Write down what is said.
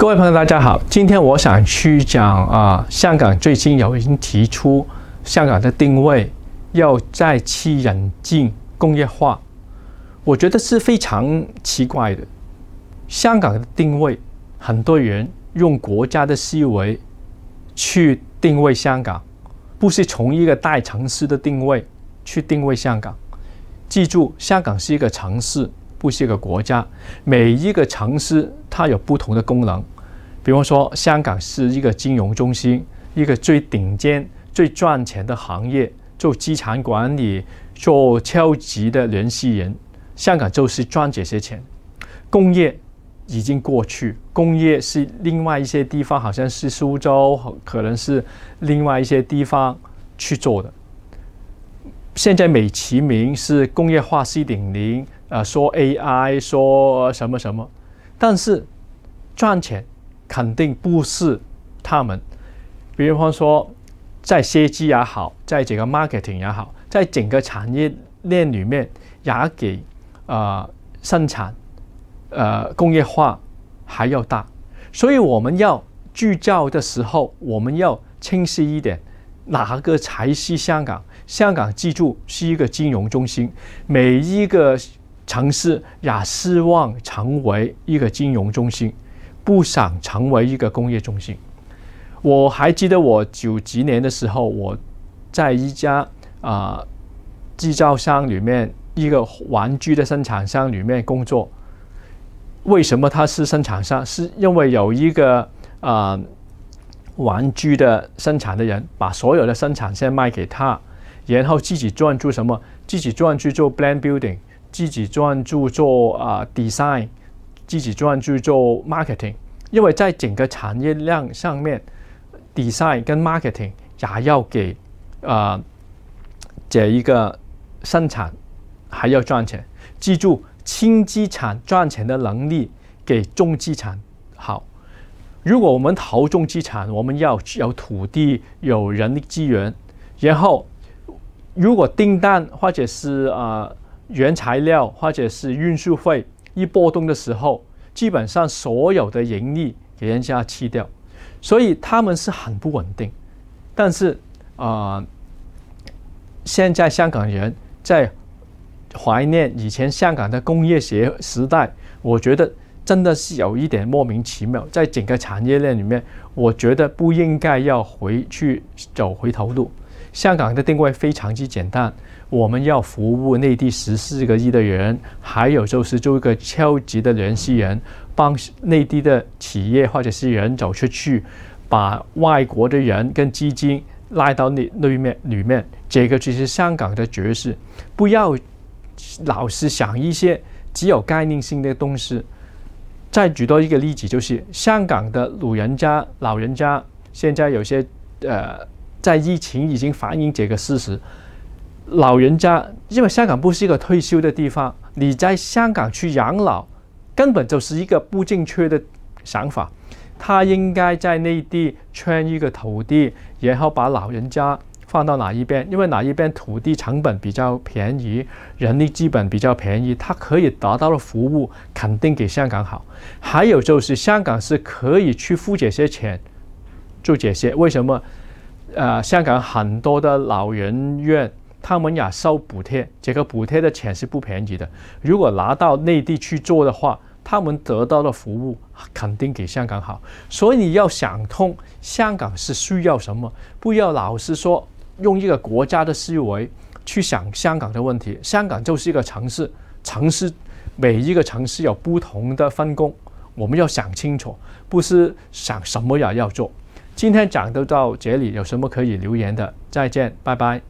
各位朋友，大家好。今天我想去讲啊，香港最近有人提出香港的定位要再次引进工业化，我觉得是非常奇怪的。香港的定位，很多人用国家的思维去定位香港，不是从一个大城市的定位去定位香港。记住，香港是一个城市，不是一个国家。每一个城市。它有不同的功能，比方说，香港是一个金融中心，一个最顶尖、最赚钱的行业，做资产管理、做超级的联系人，香港就是赚这些钱。工业已经过去，工业是另外一些地方，好像是苏州，可能是另外一些地方去做的。现在美其名是工业化四点零，啊，说 AI，说什么什么。但是赚钱肯定不是他们，比方说在设计也好，在这个 marketing 也好，在整个产业链里面也给呃生产呃工业化还要大，所以我们要聚焦的时候，我们要清晰一点，哪个才是香港？香港记住是一个金融中心，每一个。城市也希望成为一个金融中心，不想成为一个工业中心。我还记得我九几年的时候，我在一家啊制造商里面，一个玩具的生产商里面工作。为什么他是生产商？是因为有一个啊玩具的生产的人把所有的生产线卖给他，然后自己赚出什么？自己赚去做 brand building。自己专注做啊，design，自己专注做 marketing，因为在整个产业链上面，design 跟 marketing 也要给啊这一个生产还要赚钱。记住，轻资产赚钱的能力给重资产好。如果我们投重资产，我们要有土地、有人力资源，然后如果订单或者是啊。原材料或者是运输费一波动的时候，基本上所有的盈利给人家吃掉，所以他们是很不稳定。但是，啊，现在香港人在怀念以前香港的工业鞋时代，我觉得真的是有一点莫名其妙。在整个产业链里面，我觉得不应该要回去走回头路。香港的定位非常之简单，我们要服务内地十四个亿的人，还有就是做一个超级的联系人，帮内地的企业或者是人走出去，把外国的人跟基金拉到内里面里面。这个就是香港的角色，不要老是想一些只有概念性的东西。再举多一个例子，就是香港的老人家、老人家现在有些呃。在疫情已经反映这个事实，老人家因为香港不是一个退休的地方，你在香港去养老，根本就是一个不正确的想法。他应该在内地圈一个土地，然后把老人家放到哪一边，因为哪一边土地成本比较便宜，人力资本比较便宜，他可以得到的服务肯定给香港好。还有就是香港是可以去付这些钱做这些，为什么？呃，香港很多的老人院，他们也收补贴，这个补贴的钱是不便宜的。如果拿到内地去做的话，他们得到的服务肯定比香港好。所以你要想通，香港是需要什么，不要老是说用一个国家的思维去想香港的问题。香港就是一个城市，城市每一个城市有不同的分工，我们要想清楚，不是想什么也要做。今天讲都到这里，有什么可以留言的？再见，拜拜。